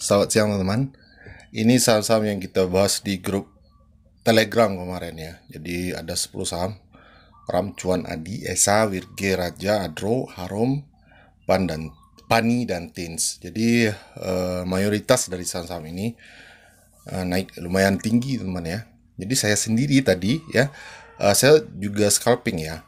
Selamat siang teman-teman. Ini saham-saham yang kita bahas di grup Telegram kemarin ya. Jadi ada 10 saham. Ram Cuan Adi, Esa, Wirge, Raja, Adro, Harum, Pan dan Pani dan Tins. Jadi eh, mayoritas dari saham-saham ini eh, naik lumayan tinggi teman ya. Jadi saya sendiri tadi ya, eh, saya juga scalping ya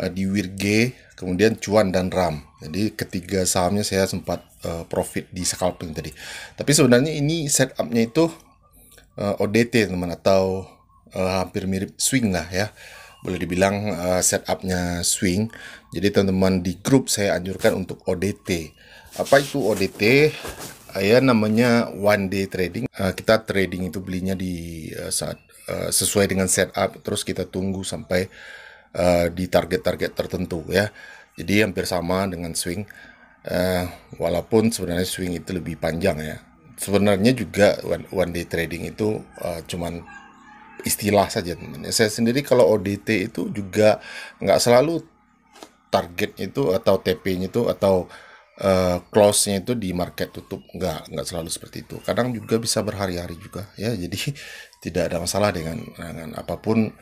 Eh, di Wirge, kemudian Cuan dan Ram. Jadi ketiga sahamnya saya sempat uh, profit di scalping tadi. Tapi sebenarnya ini setupnya itu uh, eh, ODT teman atau uh, hampir mirip swing lah ya. Boleh dibilang uh, setupnya swing. Jadi teman-teman di grup saya anjurkan untuk ODT. Apa itu ODT? Ya namanya one day trading. Uh, kita trading itu belinya di uh, saat uh, sesuai dengan setup terus kita tunggu sampai uh, di target-target tertentu ya. Jadi hampir sama dengan swing uh, walaupun sebenarnya swing itu lebih panjang ya. Sebenarnya juga one, one day trading itu uh, cuman istilah saja teman. Saya sendiri kalau ODT itu juga nggak selalu target itu atau TP-nya itu atau uh, close-nya itu di market tutup nggak nggak selalu seperti itu. Kadang juga bisa berhari-hari juga ya. Jadi tidak ada masalah dengan dengan apapun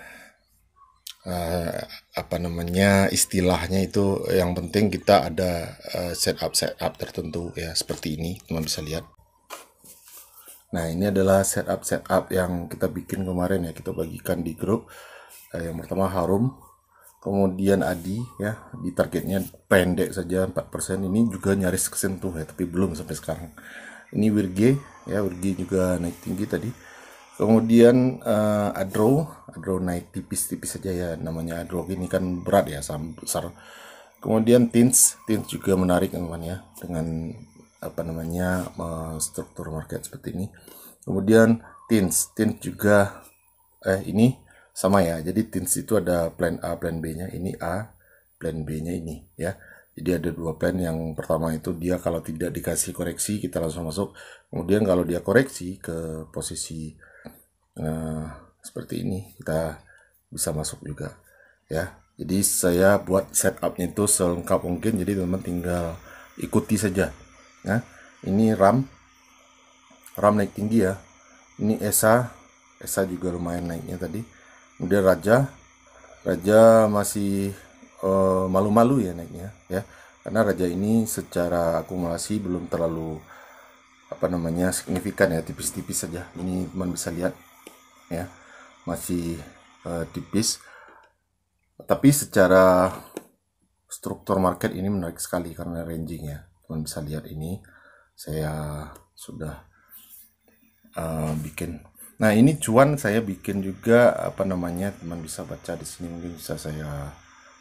Eh, apa namanya istilahnya itu yang penting kita ada uh, setup setup tertentu ya seperti ini teman bisa lihat nah ini adalah setup setup yang kita bikin kemarin ya kita bagikan di grup uh, yang pertama harum kemudian adi ya di targetnya pendek saja 4% ini juga nyaris kesentuh ya tapi belum sampai sekarang ini wirge ya wirge juga naik tinggi tadi kemudian uh, adro draw naik tipis-tipis saja ya namanya draw ini kan berat ya saham besar kemudian Tins Tins juga menarik teman ya dengan apa namanya eh, struktur market seperti ini kemudian Tins Tins juga eh ini sama ya jadi Tins itu ada plan A plan B nya ini A plan B nya ini ya jadi ada dua plan yang pertama itu dia kalau tidak dikasih koreksi kita langsung masuk. Kemudian kalau dia koreksi ke posisi eh, seperti ini kita bisa masuk juga ya jadi saya buat setupnya itu selengkap mungkin jadi teman-teman tinggal ikuti saja ya ini RAM RAM naik tinggi ya ini ESA ESA juga lumayan naiknya tadi kemudian Raja Raja masih eh, malu-malu uh, ya naiknya ya karena Raja ini secara akumulasi belum terlalu apa namanya signifikan ya tipis-tipis saja ini teman bisa lihat ya masih uh, tipis tapi secara struktur market ini menarik sekali karena rangingnya teman bisa lihat ini saya sudah uh, bikin nah ini cuan saya bikin juga apa namanya teman bisa baca di sini mungkin bisa saya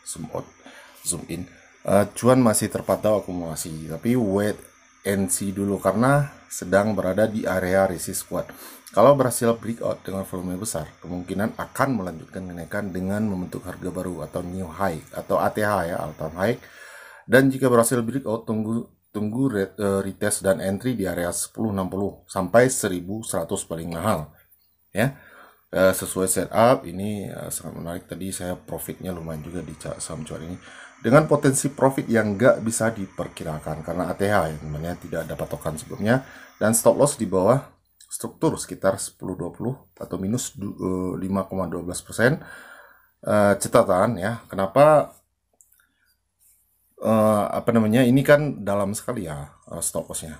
zoom out zoom in uh, cuan masih terpantau akumulasi tapi wait and see dulu karena sedang berada di area resist kuat. Kalau berhasil breakout dengan volume besar, kemungkinan akan melanjutkan kenaikan dengan membentuk harga baru atau new high atau ATH ya, all time high. Dan jika berhasil breakout, tunggu tunggu e, retest dan entry di area 1060 sampai 1100 paling mahal. Ya. Eh, sesuai setup ini uh, sangat menarik tadi saya profitnya lumayan juga di saham cuan ini dengan potensi profit yang nggak bisa diperkirakan karena ATH yang namanya tidak ada patokan sebelumnya dan stop loss di bawah struktur sekitar 10-20 atau minus 5,12 eh, persen uh, catatan ya kenapa uh, apa namanya ini kan dalam sekali ya uh, stop lossnya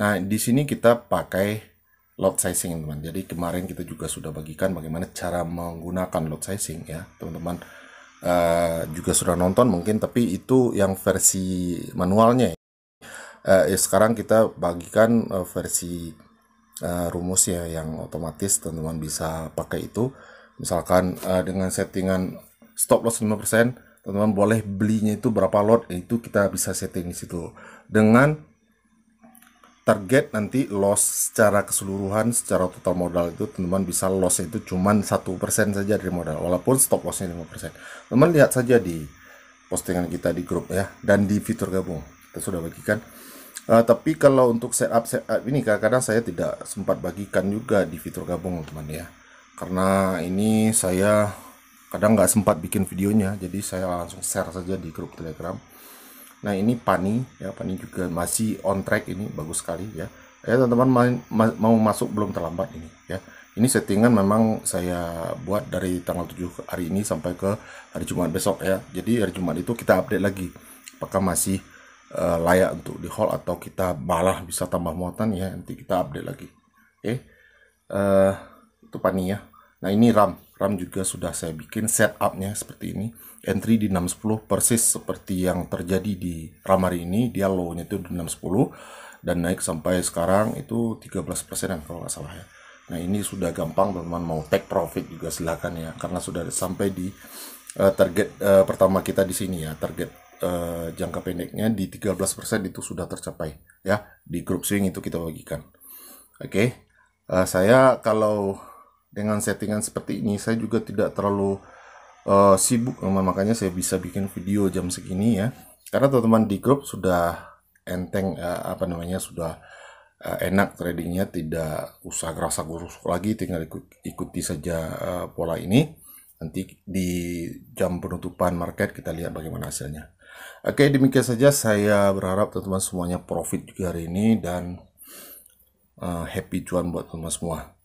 nah di sini kita pakai load sizing teman jadi kemarin kita juga sudah bagikan bagaimana cara menggunakan load sizing ya teman-teman uh, juga sudah nonton mungkin tapi itu yang versi manualnya uh, ya sekarang kita bagikan uh, versi uh, rumus ya yang otomatis teman-teman bisa pakai itu misalkan uh, dengan settingan stop loss 5% teman-teman boleh belinya itu berapa lot itu kita bisa setting di situ dengan target nanti loss secara keseluruhan secara total modal itu teman-teman bisa loss itu cuma satu persen saja dari modal walaupun stop lossnya 5% teman lihat saja di postingan kita di grup ya dan di fitur gabung kita sudah bagikan uh, tapi kalau untuk setup setup ini kadang-kadang saya tidak sempat bagikan juga di fitur gabung teman ya karena ini saya kadang nggak sempat bikin videonya jadi saya langsung share saja di grup telegram Nah ini Pani ya Pani juga masih on track ini bagus sekali ya. Ya teman-teman ma mau masuk belum terlambat ini ya. Ini settingan memang saya buat dari tanggal 7 hari ini sampai ke hari Jumat besok ya. Jadi hari Jumat itu kita update lagi apakah masih uh, layak untuk di hall atau kita malah bisa tambah muatan ya nanti kita update lagi. Oke. Okay. Uh, eh, itu Pani ya. Nah ini RAM RAM juga sudah saya bikin setupnya seperti ini. Entry di 610 persis seperti yang terjadi di RAM hari ini. Dia low-nya itu di 610 dan naik sampai sekarang itu 13% kalau nggak salah ya. Nah ini sudah gampang teman-teman mau take profit juga silahkan ya. Karena sudah sampai di uh, target uh, pertama kita di sini ya. Target uh, jangka pendeknya di 13% itu sudah tercapai ya. Di grup swing itu kita bagikan. Oke. Okay. Uh, saya kalau dengan settingan seperti ini saya juga tidak terlalu uh, sibuk makanya saya bisa bikin video jam segini ya karena teman-teman di grup sudah enteng uh, apa namanya sudah uh, enak tradingnya tidak usah rasa gurus lagi tinggal ikut, ikuti saja uh, pola ini nanti di jam penutupan market kita lihat bagaimana hasilnya oke demikian saja saya berharap teman-teman semuanya profit juga hari ini dan uh, happy cuan buat teman-teman semua